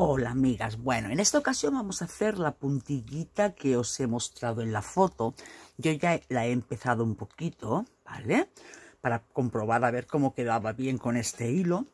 Hola amigas, bueno, en esta ocasión vamos a hacer la puntillita que os he mostrado en la foto. Yo ya la he empezado un poquito, ¿vale? Para comprobar a ver cómo quedaba bien con este hilo.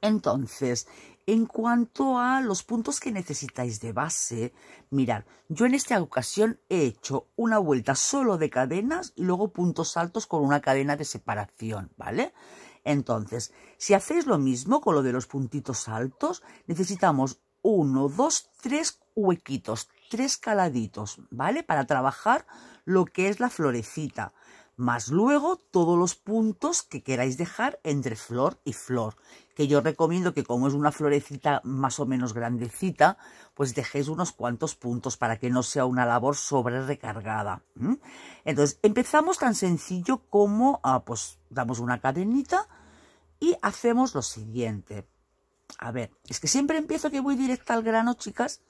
Entonces, en cuanto a los puntos que necesitáis de base, mirad, yo en esta ocasión he hecho una vuelta solo de cadenas y luego puntos altos con una cadena de separación, ¿vale? vale entonces, si hacéis lo mismo con lo de los puntitos altos, necesitamos uno, dos, tres huequitos, tres caladitos, ¿vale? Para trabajar lo que es la florecita, más luego todos los puntos que queráis dejar entre flor y flor que yo recomiendo que como es una florecita más o menos grandecita, pues dejéis unos cuantos puntos para que no sea una labor sobre recargada. Entonces, empezamos tan sencillo como, ah, pues, damos una cadenita y hacemos lo siguiente. A ver, es que siempre empiezo que voy directa al grano, chicas.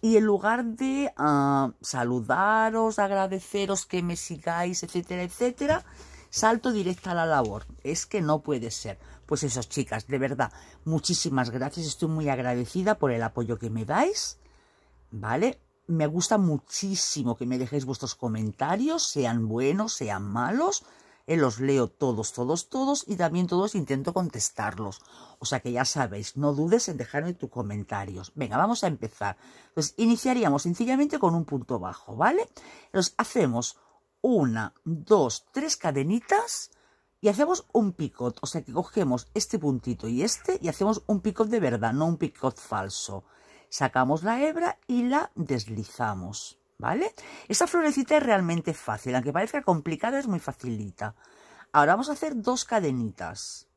Y en lugar de ah, saludaros, agradeceros que me sigáis, etcétera, etcétera, Salto directa a la labor. Es que no puede ser. Pues esas chicas, de verdad, muchísimas gracias. Estoy muy agradecida por el apoyo que me dais. ¿Vale? Me gusta muchísimo que me dejéis vuestros comentarios, sean buenos, sean malos. Eh, los leo todos, todos, todos y también todos intento contestarlos. O sea que ya sabéis, no dudes en dejarme tus comentarios. Venga, vamos a empezar. Pues iniciaríamos sencillamente con un punto bajo, ¿vale? Los hacemos una, dos, tres cadenitas y hacemos un picot. O sea que cogemos este puntito y este y hacemos un picot de verdad, no un picot falso. Sacamos la hebra y la deslizamos, ¿vale? Esta florecita es realmente fácil, aunque parezca complicada es muy facilita. Ahora vamos a hacer dos cadenitas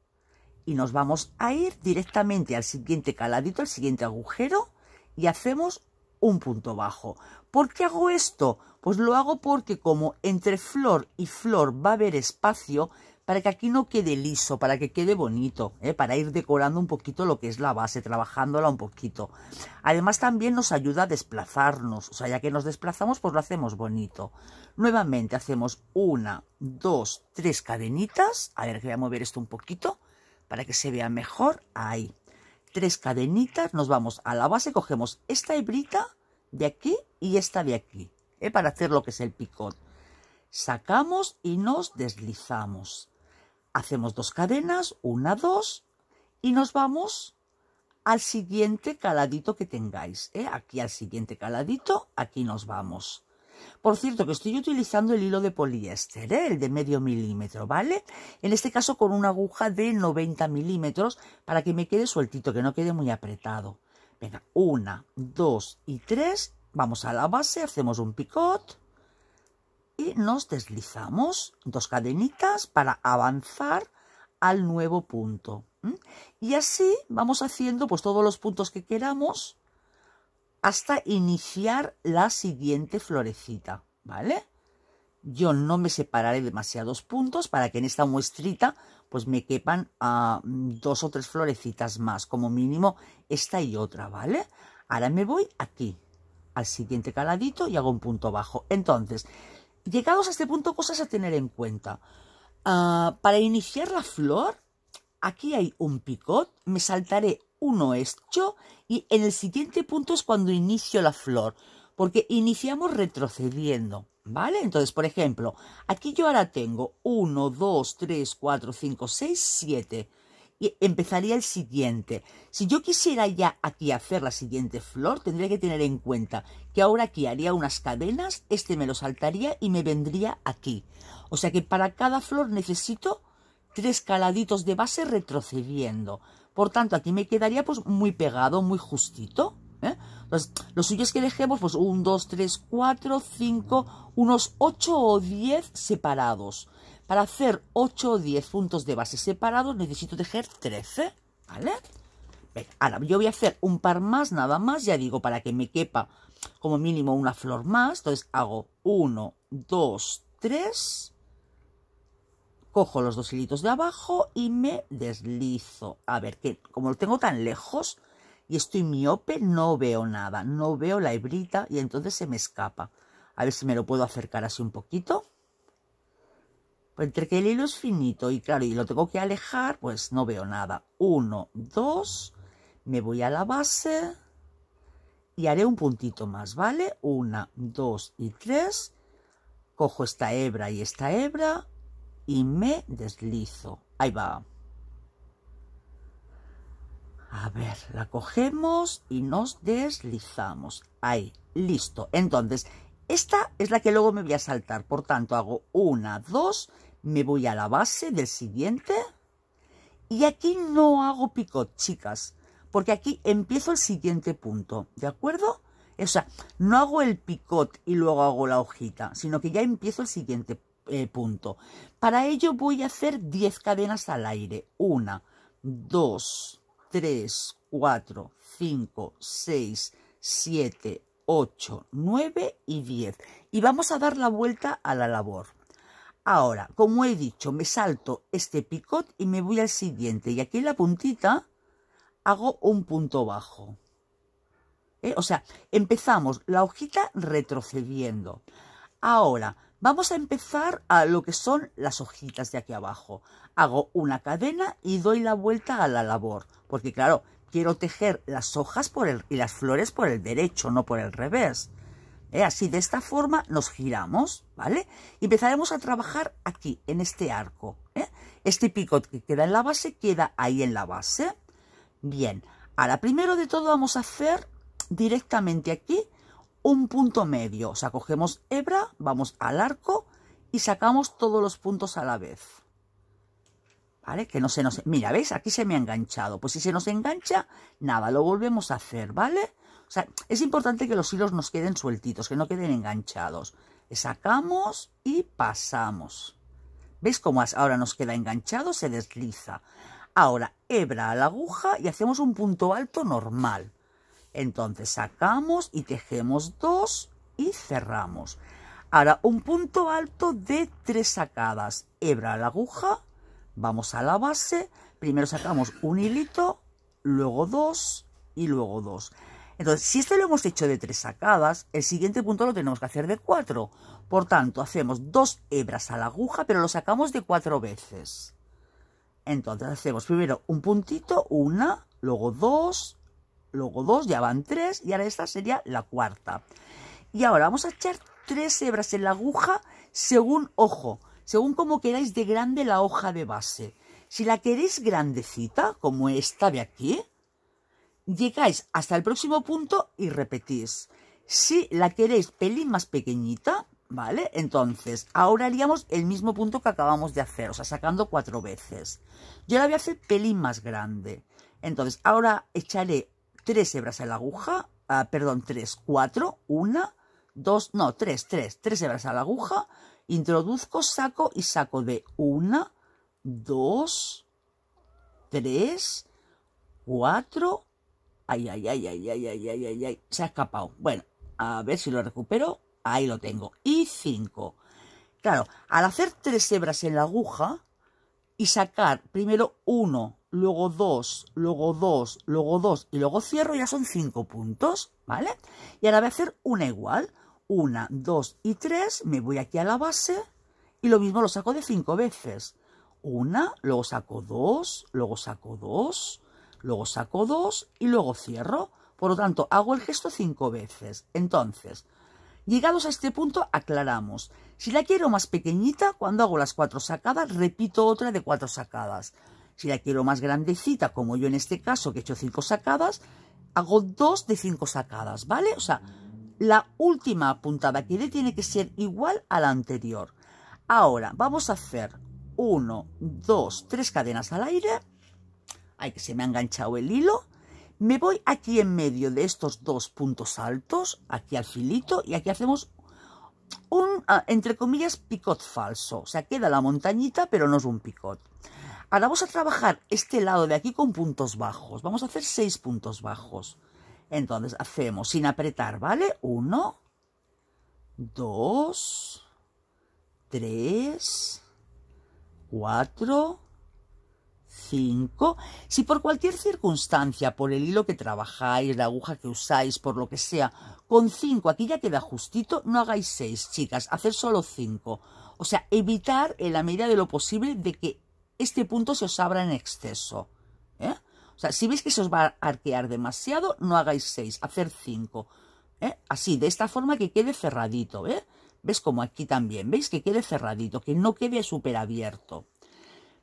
y nos vamos a ir directamente al siguiente caladito, al siguiente agujero y hacemos un punto bajo. ¿Por qué hago esto? Pues lo hago porque como entre flor y flor va a haber espacio para que aquí no quede liso, para que quede bonito, ¿eh? para ir decorando un poquito lo que es la base, trabajándola un poquito. Además también nos ayuda a desplazarnos, o sea, ya que nos desplazamos, pues lo hacemos bonito. Nuevamente hacemos una, dos, tres cadenitas. A ver, voy a mover esto un poquito para que se vea mejor. Ahí tres cadenitas, nos vamos a la base, cogemos esta hebrita de aquí y esta de aquí, ¿eh? para hacer lo que es el picot. Sacamos y nos deslizamos. Hacemos dos cadenas, una, dos, y nos vamos al siguiente caladito que tengáis. ¿eh? Aquí al siguiente caladito, aquí nos vamos. Por cierto, que estoy utilizando el hilo de poliéster, ¿eh? el de medio milímetro, ¿vale? En este caso con una aguja de 90 milímetros para que me quede sueltito, que no quede muy apretado. Venga, una, dos y tres. Vamos a la base, hacemos un picot y nos deslizamos dos cadenitas para avanzar al nuevo punto. Y así vamos haciendo pues todos los puntos que queramos hasta iniciar la siguiente florecita, ¿vale? Yo no me separaré demasiados puntos para que en esta muestrita pues me quepan a ah, dos o tres florecitas más, como mínimo esta y otra, ¿vale? Ahora me voy aquí, al siguiente caladito y hago un punto bajo. Entonces, llegados a este punto, cosas a tener en cuenta. Ah, para iniciar la flor, aquí hay un picot, me saltaré uno es y en el siguiente punto es cuando inicio la flor, porque iniciamos retrocediendo, ¿vale? Entonces, por ejemplo, aquí yo ahora tengo 1, 2, 3, 4, 5, 6, 7 y empezaría el siguiente. Si yo quisiera ya aquí hacer la siguiente flor, tendría que tener en cuenta que ahora aquí haría unas cadenas, este me lo saltaría y me vendría aquí. O sea que para cada flor necesito tres caladitos de base retrocediendo. Por tanto, aquí me quedaría pues muy pegado, muy justito. ¿eh? Entonces, lo suyo es que dejemos pues 1, 2, 3, 4, 5, unos 8 o 10 separados. Para hacer 8 o 10 puntos de base separados necesito tejer 13, ¿vale? ahora yo voy a hacer un par más, nada más, ya digo, para que me quepa como mínimo una flor más. Entonces hago 1, 2, 3 cojo los dos hilitos de abajo y me deslizo. A ver, que como lo tengo tan lejos y estoy miope, no veo nada, no veo la hebrita y entonces se me escapa. A ver si me lo puedo acercar así un poquito. Pues entre que el hilo es finito y claro, y lo tengo que alejar, pues no veo nada. Uno, dos, me voy a la base y haré un puntito más, ¿vale? Una, dos y tres. Cojo esta hebra y esta hebra y me deslizo. Ahí va. A ver, la cogemos y nos deslizamos. Ahí, listo. Entonces, esta es la que luego me voy a saltar. Por tanto, hago una, dos, me voy a la base del siguiente. Y aquí no hago picot, chicas, porque aquí empiezo el siguiente punto, ¿de acuerdo? O sea, no hago el picot y luego hago la hojita, sino que ya empiezo el siguiente punto eh, punto. Para ello voy a hacer 10 cadenas al aire. 1, 2, 3, 4, 5, 6, 7, 8, 9 y 10. Y vamos a dar la vuelta a la labor. Ahora, como he dicho, me salto este picot y me voy al siguiente. Y aquí en la puntita hago un punto bajo. Eh, o sea, empezamos la hojita retrocediendo. Ahora, Vamos a empezar a lo que son las hojitas de aquí abajo. Hago una cadena y doy la vuelta a la labor, porque claro, quiero tejer las hojas por y las flores por el derecho, no por el revés. ¿Eh? Así de esta forma nos giramos, ¿vale? Y empezaremos a trabajar aquí, en este arco. ¿eh? Este picot que queda en la base, queda ahí en la base. Bien, ahora primero de todo vamos a hacer directamente aquí un punto medio. O sea, cogemos hebra, vamos al arco y sacamos todos los puntos a la vez. ¿Vale? Que no se nos... Mira, ¿veis? Aquí se me ha enganchado. Pues si se nos engancha, nada, lo volvemos a hacer, ¿vale? O sea, es importante que los hilos nos queden sueltitos, que no queden enganchados. sacamos y pasamos. ¿Veis cómo ahora nos queda enganchado? Se desliza. Ahora, hebra a la aguja y hacemos un punto alto normal. Entonces sacamos y tejemos dos y cerramos. Ahora un punto alto de tres sacadas. Hebra la aguja, vamos a la base, primero sacamos un hilito, luego dos y luego dos. Entonces, si esto lo hemos hecho de tres sacadas, el siguiente punto lo tenemos que hacer de cuatro. Por tanto, hacemos dos hebras a la aguja, pero lo sacamos de cuatro veces. Entonces hacemos primero un puntito, una, luego dos luego dos, ya van tres, y ahora esta sería la cuarta. Y ahora vamos a echar tres hebras en la aguja según ojo, según como queráis de grande la hoja de base. Si la queréis grandecita, como esta de aquí, llegáis hasta el próximo punto y repetís. Si la queréis pelín más pequeñita, ¿vale? Entonces, ahora haríamos el mismo punto que acabamos de hacer, o sea, sacando cuatro veces. Yo la voy a hacer pelín más grande. Entonces, ahora echaré tres hebras en la aguja, ah, perdón, tres, cuatro, una, dos, no, tres, tres, tres hebras en la aguja, introduzco, saco y saco de una, dos, tres, cuatro, ay, ay, ay, ay, ay, ay, ay, ay, se ha escapado, bueno, a ver si lo recupero, ahí lo tengo, y cinco, claro, al hacer tres hebras en la aguja y sacar primero uno, luego 2, luego 2, luego 2 y luego cierro, ya son 5 puntos, ¿vale? Y ahora voy a hacer una igual, 1, 2 y 3, me voy aquí a la base y lo mismo lo saco de 5 veces. 1, luego saco 2, luego saco 2, luego saco 2 y luego cierro. Por lo tanto, hago el gesto 5 veces. Entonces, llegados a este punto, aclaramos. Si la quiero más pequeñita, cuando hago las 4 sacadas, repito otra de 4 sacadas. Si la quiero más grandecita, como yo en este caso, que he hecho cinco sacadas, hago dos de cinco sacadas, ¿vale? O sea, la última puntada que dé tiene que ser igual a la anterior. Ahora, vamos a hacer 1, 2, tres cadenas al aire. Ay, que se me ha enganchado el hilo. Me voy aquí en medio de estos dos puntos altos, aquí al filito, y aquí hacemos un, ah, entre comillas, picot falso. O sea, queda la montañita, pero no es un picot. Ahora vamos a trabajar este lado de aquí con puntos bajos. Vamos a hacer seis puntos bajos. Entonces hacemos sin apretar, ¿vale? 1 2 3 4 5 Si por cualquier circunstancia, por el hilo que trabajáis, la aguja que usáis, por lo que sea, con 5 aquí ya queda justito, no hagáis seis, chicas, hacer solo cinco. O sea, evitar en la medida de lo posible de que este punto se os abra en exceso. ¿eh? O sea, si veis que se os va a arquear demasiado, no hagáis 6, hacer 5. ¿eh? Así, de esta forma que quede cerradito. ¿eh? ¿Ves como aquí también? ¿Veis que quede cerradito? Que no quede súper abierto.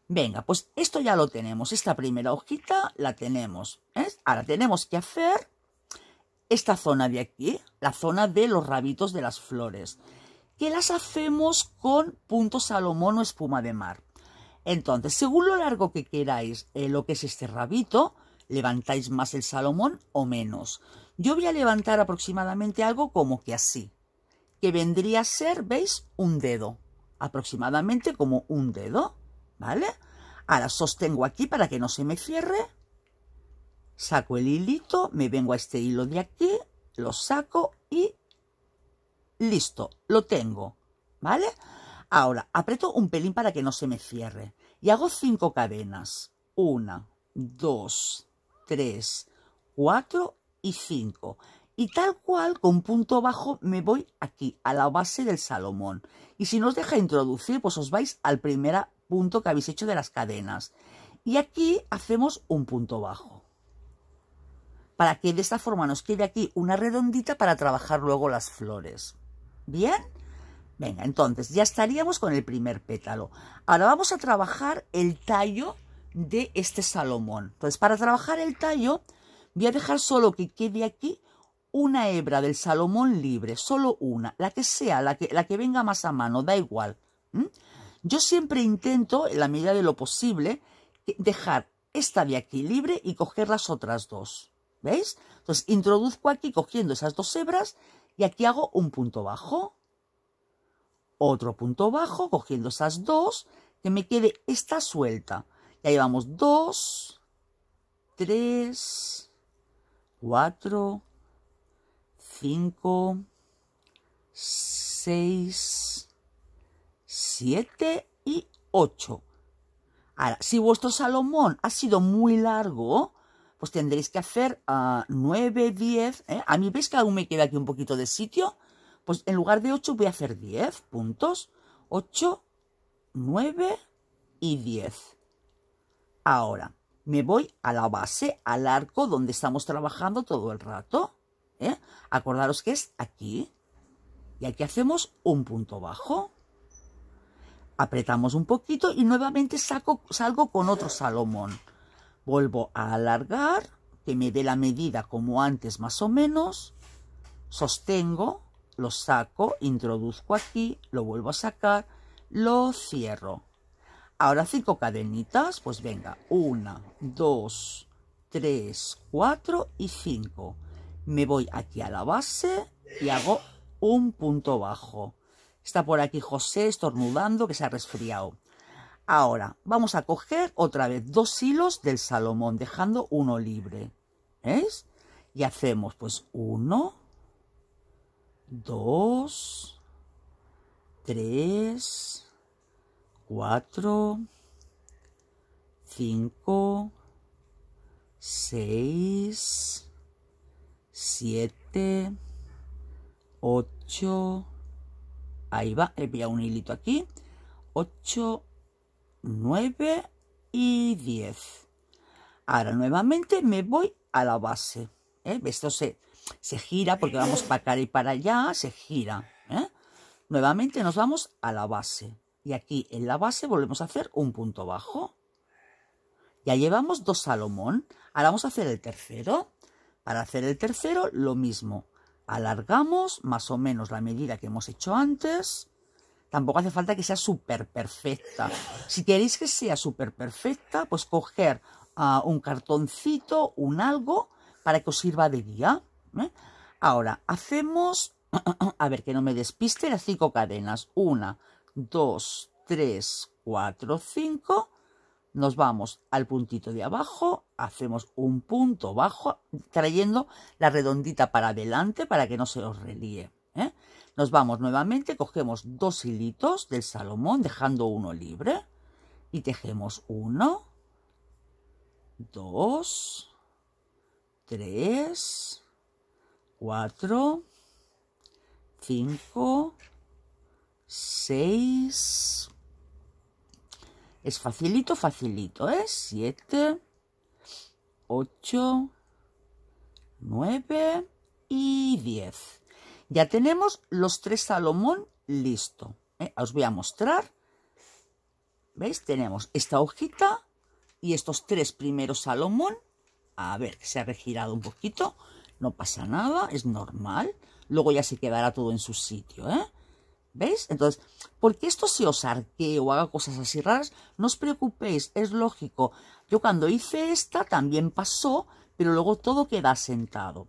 Venga, pues esto ya lo tenemos. Esta primera hojita la tenemos. ¿eh? Ahora tenemos que hacer esta zona de aquí, la zona de los rabitos de las flores, que las hacemos con punto salomón o espuma de mar. Entonces, según lo largo que queráis eh, lo que es este rabito, levantáis más el salomón o menos. Yo voy a levantar aproximadamente algo como que así, que vendría a ser, ¿veis? Un dedo, aproximadamente como un dedo, ¿vale? Ahora sostengo aquí para que no se me cierre, saco el hilito, me vengo a este hilo de aquí, lo saco y listo, lo tengo, ¿vale? Ahora, aprieto un pelín para que no se me cierre. Y hago cinco cadenas. Una, dos, tres, cuatro y cinco. Y tal cual, con punto bajo, me voy aquí, a la base del salomón. Y si no os deja introducir, pues os vais al primer punto que habéis hecho de las cadenas. Y aquí hacemos un punto bajo. Para que de esta forma nos quede aquí una redondita para trabajar luego las flores. ¿Bien? Venga, entonces ya estaríamos con el primer pétalo. Ahora vamos a trabajar el tallo de este salomón. Entonces, para trabajar el tallo, voy a dejar solo que quede aquí una hebra del salomón libre, solo una, la que sea, la que, la que venga más a mano, da igual. Yo siempre intento, en la medida de lo posible, dejar esta de aquí libre y coger las otras dos. ¿Veis? Entonces, introduzco aquí cogiendo esas dos hebras y aquí hago un punto bajo otro punto bajo, cogiendo esas dos, que me quede esta suelta. Ya llevamos 2, 3, 4, 5, 6, 7 y 8. Ahora, si vuestro salomón ha sido muy largo, pues tendréis que hacer uh, 9, 10. ¿eh? A mí veis que aún me queda aquí un poquito de sitio. Pues en lugar de 8 voy a hacer 10 puntos. 8, 9 y 10. Ahora, me voy a la base, al arco donde estamos trabajando todo el rato. ¿eh? Acordaros que es aquí. Y aquí hacemos un punto bajo. Apretamos un poquito y nuevamente saco, salgo con otro salomón. Vuelvo a alargar, que me dé la medida como antes más o menos. Sostengo lo saco, introduzco aquí, lo vuelvo a sacar, lo cierro. Ahora cinco cadenitas, pues venga, una, dos, tres, cuatro y cinco. Me voy aquí a la base y hago un punto bajo. Está por aquí José estornudando que se ha resfriado. Ahora, vamos a coger otra vez dos hilos del Salomón, dejando uno libre. ¿Ves? Y hacemos pues uno, 2, 3, 4, 5, 6, 7, 8, ahí va, voy a un hilito aquí, 8, 9 y 10. Ahora nuevamente me voy a la base. ¿eh? Esto se se gira porque vamos para acá y para allá, se gira. ¿eh? Nuevamente nos vamos a la base. Y aquí en la base volvemos a hacer un punto bajo. Ya llevamos dos salomón. Ahora vamos a hacer el tercero. Para hacer el tercero, lo mismo. Alargamos más o menos la medida que hemos hecho antes. Tampoco hace falta que sea súper perfecta. Si queréis que sea súper perfecta, pues coger ah, un cartoncito, un algo, para que os sirva de guía. ¿eh? Ahora, hacemos, a ver que no me despiste, las cinco cadenas. Una, dos, tres, cuatro, cinco. Nos vamos al puntito de abajo, hacemos un punto bajo, trayendo la redondita para adelante para que no se os relíe. ¿eh? Nos vamos nuevamente, cogemos dos hilitos del salomón, dejando uno libre, y tejemos uno, dos, tres, 4, 5, 6. Es facilito, facilito, ¿eh? 7, 8, 9 y 10. Ya tenemos los tres Salomón listo. ¿eh? Os voy a mostrar. ¿Veis? Tenemos esta hojita y estos tres primeros Salomón. A ver, se ha regirado un poquito. No pasa nada, es normal. Luego ya se quedará todo en su sitio, ¿eh? ¿Veis? Entonces, porque esto se os arquee o haga cosas así raras, no os preocupéis, es lógico. Yo cuando hice esta también pasó, pero luego todo queda sentado.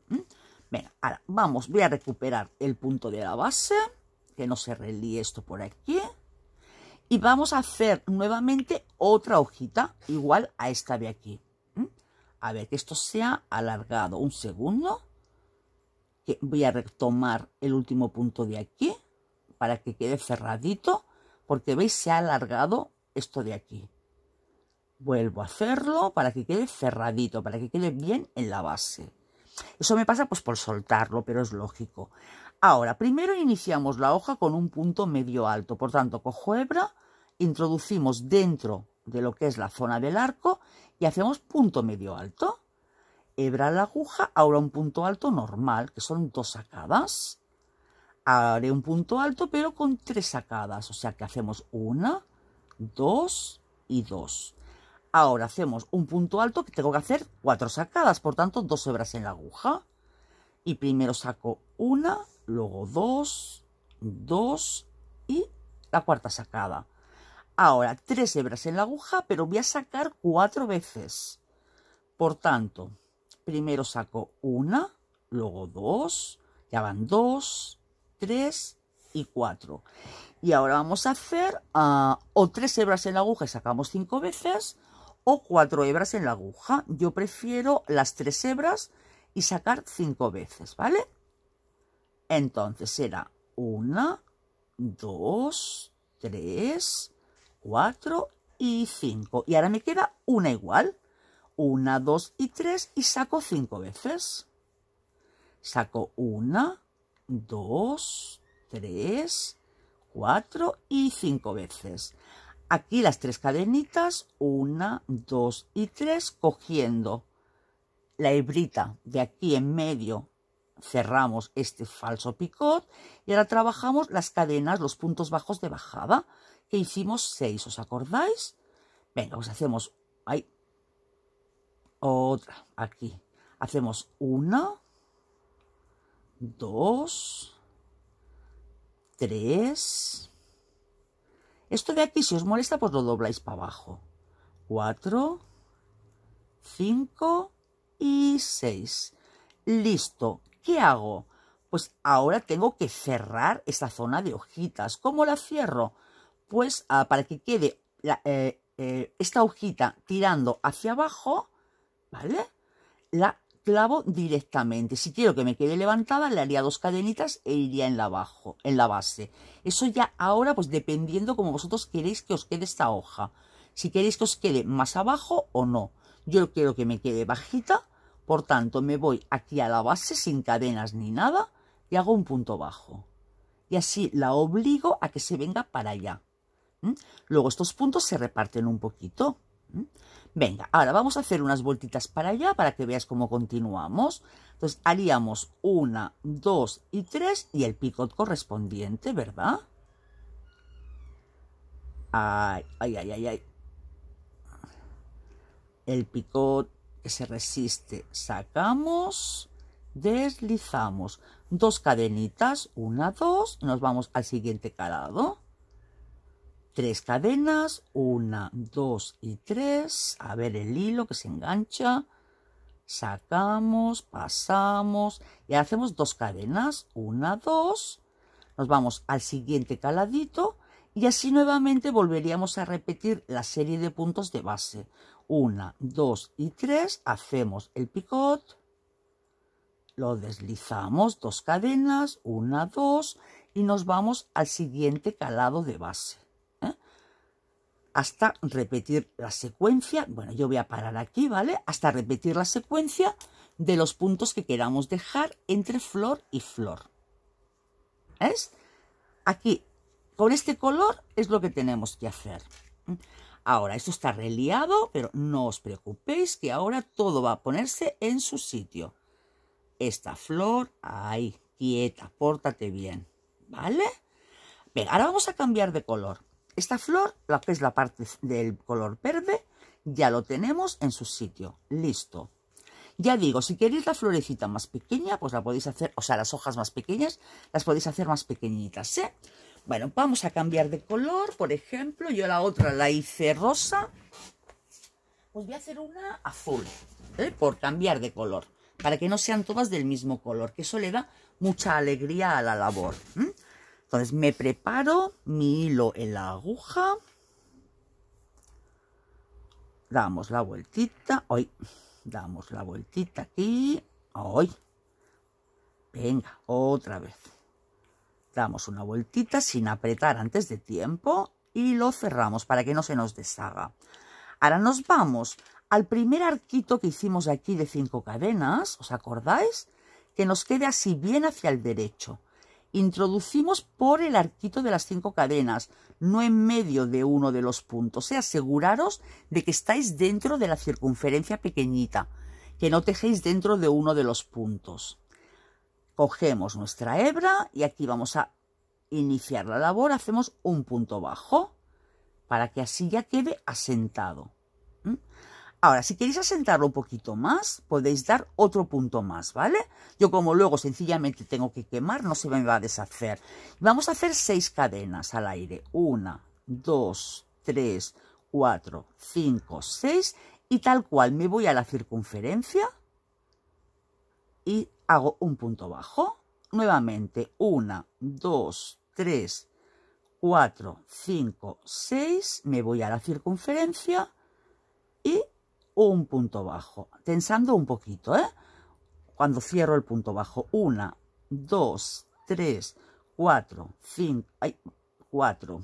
ahora vamos, voy a recuperar el punto de la base, que no se relíe esto por aquí. Y vamos a hacer nuevamente otra hojita, igual a esta de aquí. A ver, que esto sea alargado. Un segundo. Que voy a retomar el último punto de aquí para que quede cerradito. Porque veis, se ha alargado esto de aquí. Vuelvo a hacerlo para que quede cerradito, para que quede bien en la base. Eso me pasa pues por soltarlo, pero es lógico. Ahora, primero iniciamos la hoja con un punto medio alto. Por tanto, cojo hebra, introducimos dentro de lo que es la zona del arco y hacemos punto medio alto. Hebra la aguja, ahora un punto alto normal, que son dos sacadas. Haré un punto alto, pero con tres sacadas, o sea que hacemos una, dos y dos. Ahora hacemos un punto alto que tengo que hacer cuatro sacadas, por tanto dos hebras en la aguja. Y primero saco una, luego dos, dos y la cuarta sacada. Ahora, tres hebras en la aguja, pero voy a sacar cuatro veces. Por tanto, primero saco una, luego dos, ya van dos, tres y cuatro. Y ahora vamos a hacer ah, o tres hebras en la aguja y sacamos cinco veces, o cuatro hebras en la aguja. Yo prefiero las tres hebras y sacar cinco veces, ¿vale? Entonces era una, dos, tres, 4 y 5. Y ahora me queda una igual. 1, 2 y 3 y saco 5 veces. Saco 1, 2, 3, 4 y 5 veces. Aquí las tres cadenitas, 1, 2 y 3, cogiendo la hebrita de aquí en medio cerramos este falso picot y ahora trabajamos las cadenas, los puntos bajos de bajada hicimos seis, ¿os acordáis? Venga, pues hacemos... Ahí, otra, aquí. Hacemos una, dos, tres... Esto de aquí, si os molesta, pues lo dobláis para abajo. 4, 5 y 6. Listo. ¿Qué hago? Pues ahora tengo que cerrar esta zona de hojitas. ¿Cómo la cierro? pues para que quede eh, eh, esta hojita tirando hacia abajo, ¿vale? La clavo directamente. Si quiero que me quede levantada, le haría dos cadenitas e iría en la, abajo, en la base. Eso ya ahora, pues dependiendo como vosotros queréis que os quede esta hoja. Si queréis que os quede más abajo o no. Yo quiero que me quede bajita, por tanto me voy aquí a la base sin cadenas ni nada y hago un punto bajo. Y así la obligo a que se venga para allá. Luego estos puntos se reparten un poquito. Venga, ahora vamos a hacer unas vueltitas para allá para que veas cómo continuamos. Entonces haríamos una, dos y tres y el picot correspondiente, ¿verdad? Ay, ay, ay, ay, ay. El picot que se resiste, sacamos, deslizamos. Dos cadenitas, una, dos, nos vamos al siguiente calado. Tres cadenas, una, dos y tres. A ver el hilo que se engancha. Sacamos, pasamos y hacemos dos cadenas. Una, dos. Nos vamos al siguiente caladito y así nuevamente volveríamos a repetir la serie de puntos de base. Una, dos y tres. Hacemos el picot lo deslizamos dos cadenas, una, dos, y nos vamos al siguiente calado de base hasta repetir la secuencia, bueno, yo voy a parar aquí, ¿vale? Hasta repetir la secuencia de los puntos que queramos dejar entre flor y flor. ¿Ves? Aquí, con este color es lo que tenemos que hacer. Ahora, esto está reliado, pero no os preocupéis que ahora todo va a ponerse en su sitio. Esta flor, ahí, quieta, pórtate bien, ¿vale? Venga, ahora vamos a cambiar de color. Esta flor, la que es la parte del color verde, ya lo tenemos en su sitio. Listo. Ya digo, si queréis la florecita más pequeña, pues la podéis hacer, o sea, las hojas más pequeñas, las podéis hacer más pequeñitas, ¿eh? Bueno, vamos a cambiar de color, por ejemplo, yo la otra la hice rosa, pues voy a hacer una azul, ¿eh? por cambiar de color, para que no sean todas del mismo color, que eso le da mucha alegría a la labor. Entonces me preparo mi hilo en la aguja. Damos la vueltita. Hoy damos la vueltita aquí. Hoy. Venga, otra vez. Damos una vueltita sin apretar antes de tiempo y lo cerramos para que no se nos deshaga. Ahora nos vamos al primer arquito que hicimos aquí de cinco cadenas, ¿os acordáis? Que nos quede así bien hacia el derecho. Introducimos por el arquito de las cinco cadenas, no en medio de uno de los puntos. Y aseguraros de que estáis dentro de la circunferencia pequeñita, que no tejéis dentro de uno de los puntos. Cogemos nuestra hebra y aquí vamos a iniciar la labor. Hacemos un punto bajo para que así ya quede asentado. Ahora, si queréis asentarlo un poquito más, podéis dar otro punto más, ¿vale? Yo como luego sencillamente tengo que quemar, no se me va a deshacer. Vamos a hacer seis cadenas al aire. Una, dos, tres, cuatro, cinco, seis. Y tal cual me voy a la circunferencia y hago un punto bajo. Nuevamente, una, dos, tres, cuatro, cinco, seis. Me voy a la circunferencia y un punto bajo, tensando un poquito, ¿eh? Cuando cierro el punto bajo, una, dos, tres, cuatro, cinco, ay, cuatro,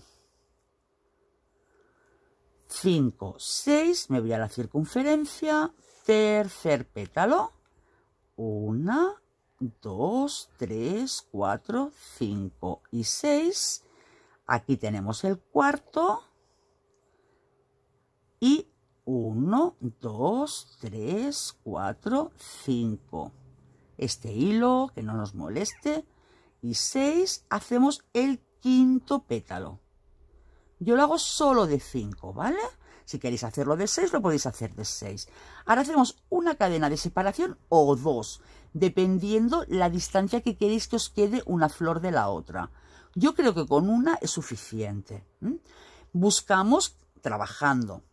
cinco, seis, me voy a la circunferencia, tercer pétalo, una, dos, tres, cuatro, cinco y seis, aquí tenemos el cuarto y 1, 2, 3, 4, 5. Este hilo que no nos moleste. Y 6 hacemos el quinto pétalo. Yo lo hago solo de 5, ¿vale? Si queréis hacerlo de 6, lo podéis hacer de 6. Ahora hacemos una cadena de separación o dos, dependiendo la distancia que queréis que os quede una flor de la otra. Yo creo que con una es suficiente. Buscamos trabajando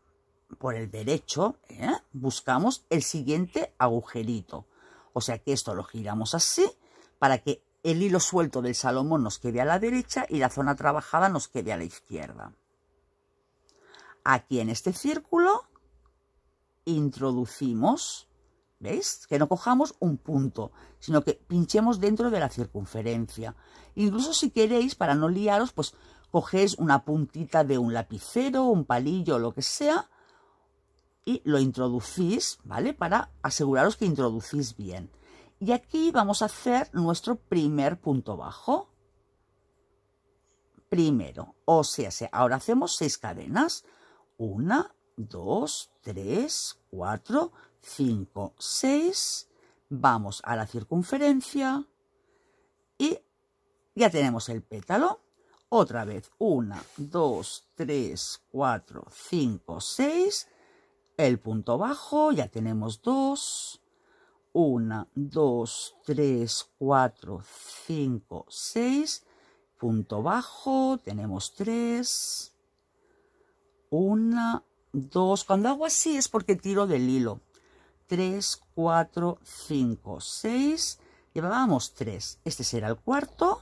por el derecho, ¿eh? buscamos el siguiente agujerito. O sea que esto lo giramos así para que el hilo suelto del salomón nos quede a la derecha y la zona trabajada nos quede a la izquierda. Aquí en este círculo introducimos, ¿veis? Que no cojamos un punto, sino que pinchemos dentro de la circunferencia. Incluso si queréis, para no liaros, pues cogéis una puntita de un lapicero, un palillo, lo que sea, y lo introducís, ¿vale? Para aseguraros que introducís bien. Y aquí vamos a hacer nuestro primer punto bajo. Primero, o sea, ahora hacemos seis cadenas. Una, dos, tres, cuatro, cinco, seis. Vamos a la circunferencia y ya tenemos el pétalo. Otra vez, una, dos, tres, cuatro, cinco, seis el punto bajo, ya tenemos dos. Una, dos, tres, cuatro, cinco, seis. Punto bajo, tenemos tres. Una, dos. Cuando hago así es porque tiro del hilo. Tres, cuatro, cinco, seis. Llevábamos tres. Este será el cuarto.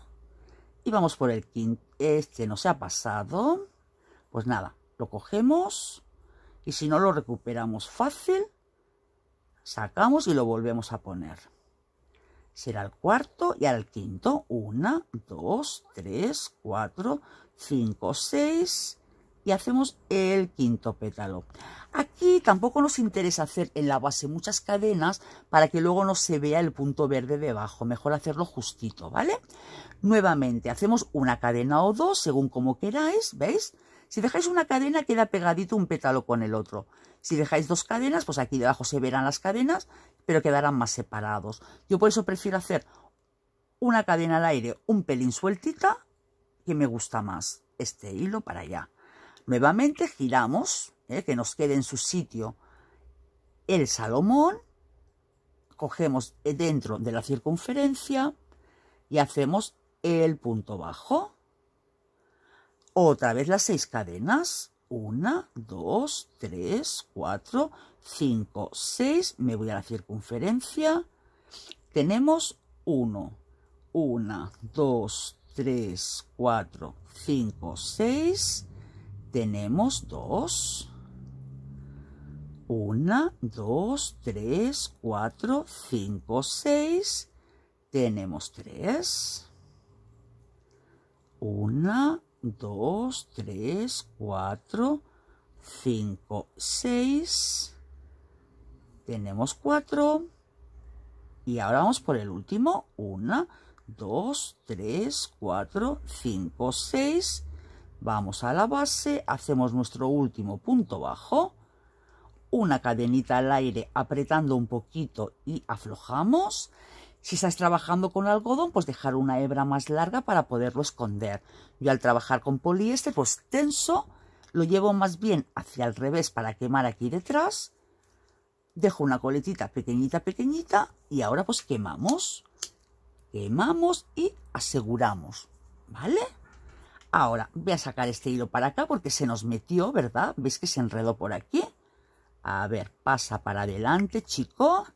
Y vamos por el quinto. Este no se ha pasado. Pues nada, lo cogemos. Y si no lo recuperamos fácil, sacamos y lo volvemos a poner. Será el cuarto y al quinto. Una, dos, tres, cuatro, cinco, seis. Y hacemos el quinto pétalo. Aquí tampoco nos interesa hacer en la base muchas cadenas para que luego no se vea el punto verde debajo. Mejor hacerlo justito, ¿vale? Nuevamente hacemos una cadena o dos según como queráis, ¿veis? Si dejáis una cadena queda pegadito un pétalo con el otro. Si dejáis dos cadenas, pues aquí debajo se verán las cadenas, pero quedarán más separados. Yo por eso prefiero hacer una cadena al aire un pelín sueltita, que me gusta más este hilo para allá. Nuevamente giramos, ¿eh? que nos quede en su sitio el salomón, cogemos dentro de la circunferencia y hacemos el punto bajo. Otra vez las seis cadenas. Una, dos, tres, cuatro, cinco, seis. Me voy a la circunferencia. Tenemos uno. Una, dos, tres, cuatro, cinco, seis. Tenemos dos. Una, dos, tres, cuatro, cinco, seis. Tenemos tres. Una, 2, 3, 4, 5, 6. Tenemos 4. Y ahora vamos por el último. 1, 2, 3, 4, 5, 6. Vamos a la base, hacemos nuestro último punto bajo. Una cadenita al aire apretando un poquito y aflojamos. Si estás trabajando con algodón, pues dejar una hebra más larga para poderlo esconder. Yo al trabajar con poliéster, pues tenso, lo llevo más bien hacia el revés para quemar aquí detrás. Dejo una coletita pequeñita, pequeñita y ahora pues quemamos. Quemamos y aseguramos, ¿vale? Ahora voy a sacar este hilo para acá porque se nos metió, ¿verdad? ¿Veis que se enredó por aquí? A ver, pasa para adelante, chico.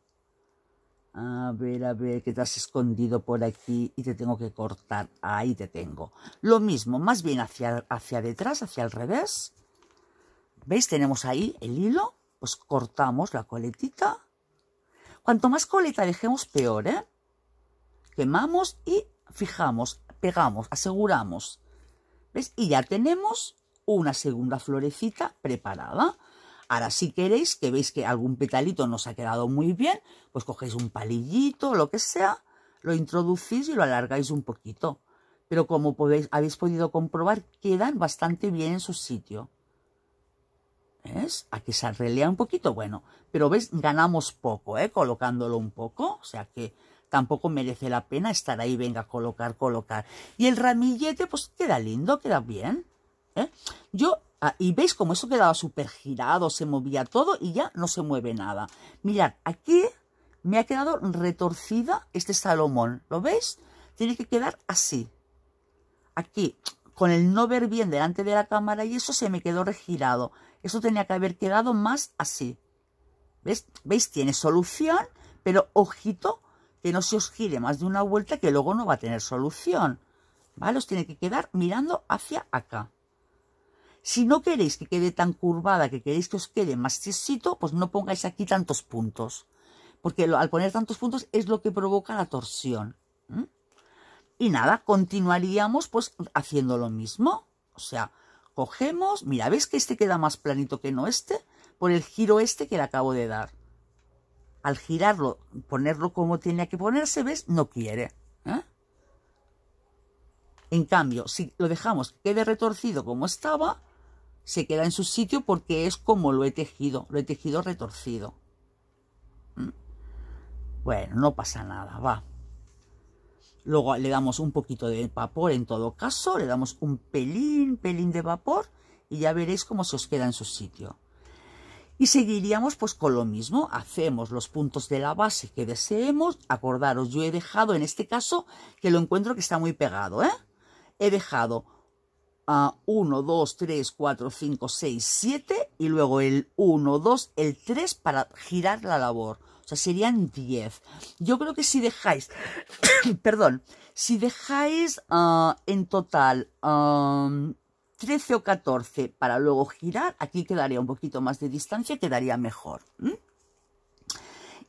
A ver, a ver, que te has escondido por aquí y te tengo que cortar. Ahí te tengo. Lo mismo, más bien hacia, hacia detrás, hacia el revés. ¿Veis? Tenemos ahí el hilo. Pues cortamos la coletita. Cuanto más coleta dejemos, peor, ¿eh? Quemamos y fijamos, pegamos, aseguramos. ¿Ves? Y ya tenemos una segunda florecita preparada. Ahora, si queréis que veis que algún petalito nos ha quedado muy bien, pues cogéis un palillito, lo que sea, lo introducís y lo alargáis un poquito. Pero como podéis, habéis podido comprobar, quedan bastante bien en su sitio. ¿Ves? Aquí se arrelea un poquito, bueno, pero ves, ganamos poco, ¿eh? Colocándolo un poco, o sea que tampoco merece la pena estar ahí, venga, colocar, colocar. Y el ramillete, pues queda lindo, queda bien. ¿eh? Yo Ah, y veis como eso quedaba súper girado, se movía todo y ya no se mueve nada. Mirad, aquí me ha quedado retorcida este salomón. ¿Lo veis? Tiene que quedar así. Aquí, con el no ver bien delante de la cámara y eso se me quedó regirado. Eso tenía que haber quedado más así. ¿Veis? ¿Veis? Tiene solución, pero ojito que no se os gire más de una vuelta que luego no va a tener solución. ¿Vale? Os tiene que quedar mirando hacia acá. Si no queréis que quede tan curvada, que queréis que os quede más tiesito, pues no pongáis aquí tantos puntos. Porque al poner tantos puntos es lo que provoca la torsión. Y nada, continuaríamos pues haciendo lo mismo. O sea, cogemos, mira, ¿ves que este queda más planito que no este? Por el giro este que le acabo de dar. Al girarlo, ponerlo como tenía que ponerse, ¿ves? No quiere. ¿eh? En cambio, si lo dejamos que quede retorcido como estaba, se queda en su sitio porque es como lo he tejido, lo he tejido retorcido. ¿Mm? Bueno, no pasa nada, va. Luego le damos un poquito de vapor en todo caso, le damos un pelín, pelín de vapor y ya veréis cómo se os queda en su sitio. Y seguiríamos pues con lo mismo, hacemos los puntos de la base que deseemos, acordaros, yo he dejado en este caso que lo encuentro que está muy pegado, ¿eh? He dejado 1, 2, 3, 4, 5, 6, 7 y luego el 1, 2, el 3 para girar la labor. O sea, serían 10. Yo creo que si dejáis, perdón, si dejáis ah, en total 13 o 14 para luego girar, aquí quedaría un poquito más de distancia, y quedaría mejor. ¿Mm?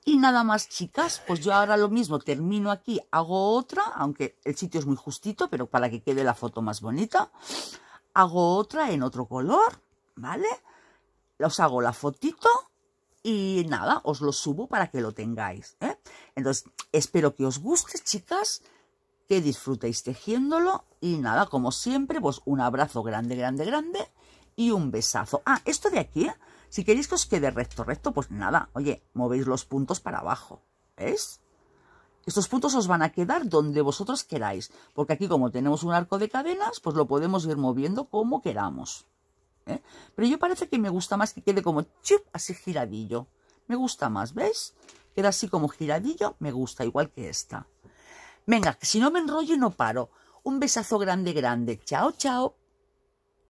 Y nada más, chicas, pues yo ahora lo mismo, termino aquí, hago otra, aunque el sitio es muy justito, pero para que quede la foto más bonita. Hago otra en otro color, ¿vale? Os hago la fotito y nada, os lo subo para que lo tengáis. ¿eh? Entonces, espero que os guste, chicas, que disfrutéis tejiéndolo. Y nada, como siempre, pues un abrazo grande, grande, grande y un besazo. Ah, esto de aquí, si queréis que os quede recto, recto, pues nada, oye, movéis los puntos para abajo, ¿ves? Estos puntos os van a quedar donde vosotros queráis, porque aquí como tenemos un arco de cadenas, pues lo podemos ir moviendo como queramos. ¿eh? Pero yo parece que me gusta más que quede como chip así giradillo. Me gusta más, ¿ves? Queda así como giradillo, me gusta, igual que esta. Venga, que si no me enrollo no paro. Un besazo grande, grande. Chao, chao.